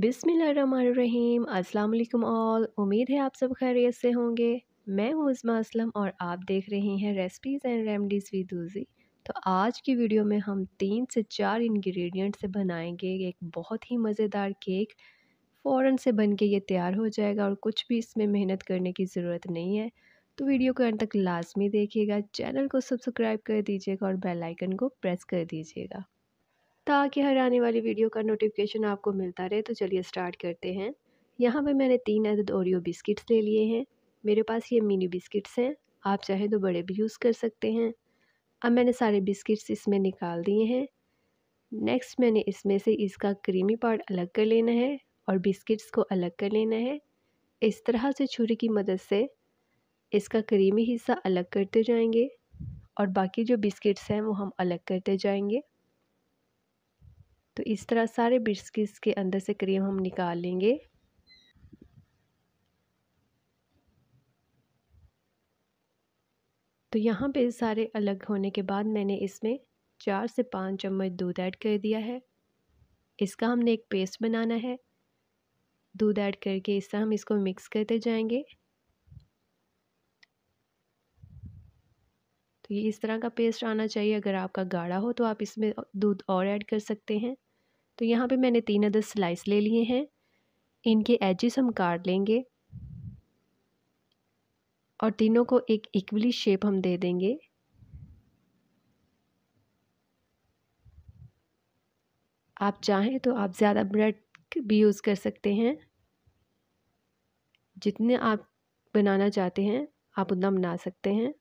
बिसमीम अस्सलाम ऑल उम्मीद है आप सब खैरियत से होंगे मैं हूँ उज़मा असलम और आप देख रहे हैं recipes and remedies with Uzi तो आज की वीडियो में हम तीन से चार इंग्रेडिएंट से बनाएंगे एक बहुत ही मज़ेदार केक फ़ौरन से बन के ये तैयार हो जाएगा और कुछ भी इसमें मेहनत करने की ज़रूरत नहीं है तो वीडियो को अंत तक लाजमी देखिएगा चैनल को सब्सक्राइब कर दीजिएगा और बेल आइकन को प्रेस कर दीजिएगा ताकि हर आने वाली वीडियो का नोटिफिकेशन आपको मिलता रहे तो चलिए स्टार्ट करते हैं यहाँ पर मैंने तीन अदद ओरियो बिस्किट्स ले लिए हैं मेरे पास ये मिनी बिस्किट्स हैं आप चाहे तो बड़े भी यूज़ कर सकते हैं अब मैंने सारे बिस्किट्स इसमें निकाल दिए हैं नेक्स्ट मैंने इसमें से इसका क्रीमी पार्ट अलग कर लेना है और बिस्किट्स को अलग कर लेना है इस तरह से छुरी की मदद से इसका क्रीमी हिस्सा अलग करते जाएंगे और बाकी जो बिस्किट्स हैं वो हम अलग करते जाएंगे तो इस तरह सारे बिस्किट्स के अंदर से क्रीम हम निकाल लेंगे तो यहाँ पे सारे अलग होने के बाद मैंने इसमें चार से पाँच चम्मच दूध ऐड कर दिया है इसका हमने एक पेस्ट बनाना है दूध ऐड करके इस तरह हम इसको मिक्स करते जाएंगे तो ये इस तरह का पेस्ट आना चाहिए अगर आपका गाढ़ा हो तो आप इसमें दूध और ऐड कर सकते हैं तो यहाँ पे मैंने तीन अदर स्लाइस ले लिए हैं इनके एजेस हम काट लेंगे और तीनों को एक इक्वली शेप हम दे देंगे आप चाहें तो आप ज़्यादा ब्रेड भी यूज़ कर सकते हैं जितने आप बनाना चाहते हैं आप उतना बना सकते हैं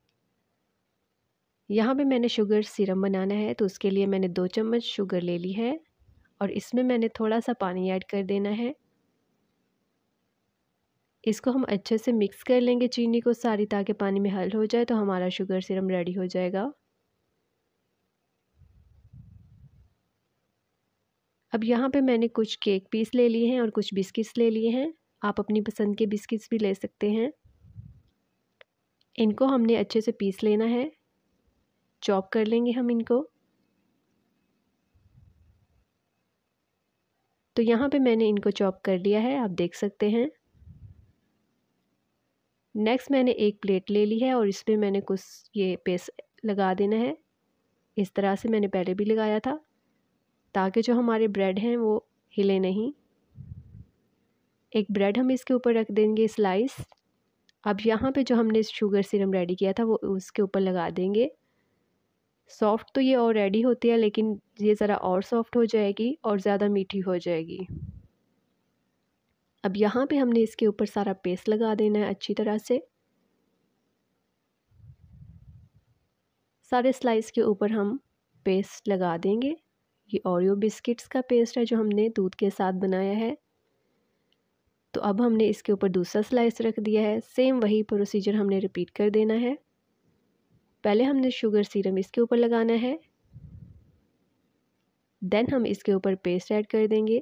यहाँ पे मैंने शुगर सिरम बनाना है तो उसके लिए मैंने दो चम्मच शुगर ले ली है और इसमें मैंने थोड़ा सा पानी ऐड कर देना है इसको हम अच्छे से मिक्स कर लेंगे चीनी को सारी ताकि पानी में हल हो जाए तो हमारा शुगर सिरम रेडी हो जाएगा अब यहाँ पे मैंने कुछ केक पीस ले लिए हैं और कुछ बिस्किट्स ले लिए हैं आप अपनी पसंद के बिस्किट्स भी ले सकते हैं इनको हमने अच्छे से पीस लेना है चॉप कर लेंगे हम इनको तो यहाँ पे मैंने इनको चॉप कर लिया है आप देख सकते हैं नेक्स्ट मैंने एक प्लेट ले ली है और इस पर मैंने कुछ ये पेस्ट लगा देना है इस तरह से मैंने पहले भी लगाया था ताकि जो हमारे ब्रेड हैं वो हिले नहीं एक ब्रेड हम इसके ऊपर रख देंगे स्लाइस अब यहाँ पे जो हमने शुगर सिरम रेडी किया था वो उसके ऊपर लगा देंगे सॉफ़्ट तो ये ऑलरेडी होती है लेकिन ये ज़रा और सॉफ़्ट हो जाएगी और ज़्यादा मीठी हो जाएगी अब यहाँ पे हमने इसके ऊपर सारा पेस्ट लगा देना है अच्छी तरह से सारे स्लाइस के ऊपर हम पेस्ट लगा देंगे ये ओरियो बिस्किट्स का पेस्ट है जो हमने दूध के साथ बनाया है तो अब हमने इसके ऊपर दूसरा स्लाइस रख दिया है सेम वही प्रोसीजर हमने रिपीट कर देना है पहले हमने शुगर सीरम इसके ऊपर लगाना है देन हम इसके ऊपर पेस्ट ऐड कर देंगे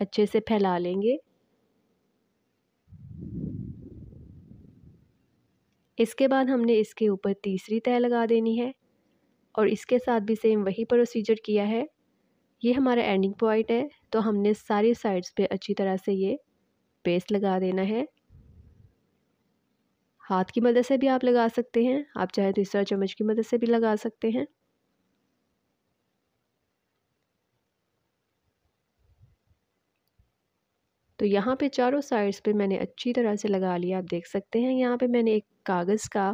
अच्छे से फैला लेंगे इसके बाद हमने इसके ऊपर तीसरी तय लगा देनी है और इसके साथ भी सेम वही प्रोसीजर किया है ये हमारा एंडिंग पॉइंट है तो हमने सारी साइड्स पे अच्छी तरह से ये पेस्ट लगा देना है हाथ की मदद से भी आप लगा सकते हैं आप चाहें तो इस तरह चम्मच की मदद से भी लगा सकते हैं तो यहाँ पे चारों साइड्स पे मैंने अच्छी तरह से लगा लिया आप देख सकते हैं यहाँ पे मैंने एक कागज़ का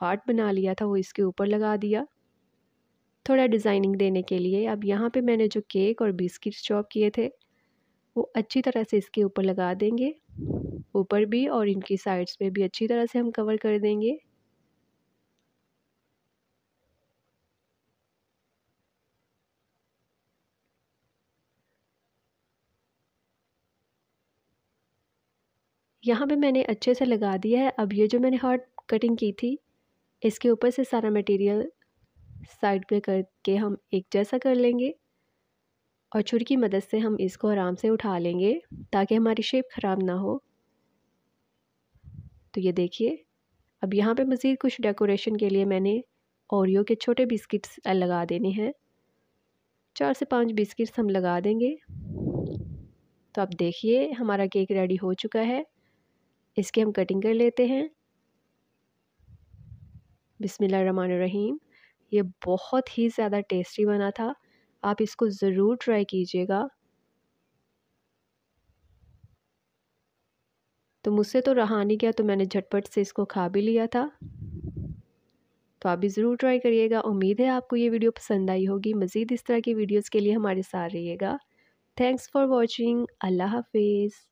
हार्ट बना लिया था वो इसके ऊपर लगा दिया थोड़ा डिज़ाइनिंग देने के लिए अब यहाँ पे मैंने जो केक और बिस्किट्स चॉप किए थे वो अच्छी तरह से इसके ऊपर लगा देंगे ऊपर भी और इनकी साइड्स पे भी अच्छी तरह से हम कवर कर देंगे यहाँ पे मैंने अच्छे से लगा दिया है अब ये जो मैंने हॉट कटिंग की थी इसके ऊपर से सारा मटेरियल साइड पे करके हम एक जैसा कर लेंगे और छुरी की मदद से हम इसको आराम से उठा लेंगे ताकि हमारी शेप ख़राब ना हो तो ये देखिए अब यहाँ पे मज़ीद कुछ डेकोरेशन के लिए मैंने ओरियो के छोटे बिस्किट्स लगा देने हैं चार से पांच बिस्किट्स हम लगा देंगे तो अब देखिए हमारा केक रेडी हो चुका है इसकी हम कटिंग कर लेते हैं रहीम ये बहुत ही ज़्यादा टेस्टी बना था आप इसको ज़रूर ट्राई कीजिएगा तो मुझसे तो रहा नहीं गया तो मैंने झटपट से इसको खा भी लिया था तो आप भी ज़रूर ट्राई करिएगा उम्मीद है आपको ये वीडियो पसंद आई होगी मज़ीद इस तरह की वीडियोज़ के लिए हमारे साथ रहिएगा थैंक्स फॉर वॉचिंग अल्लाह हाफिज़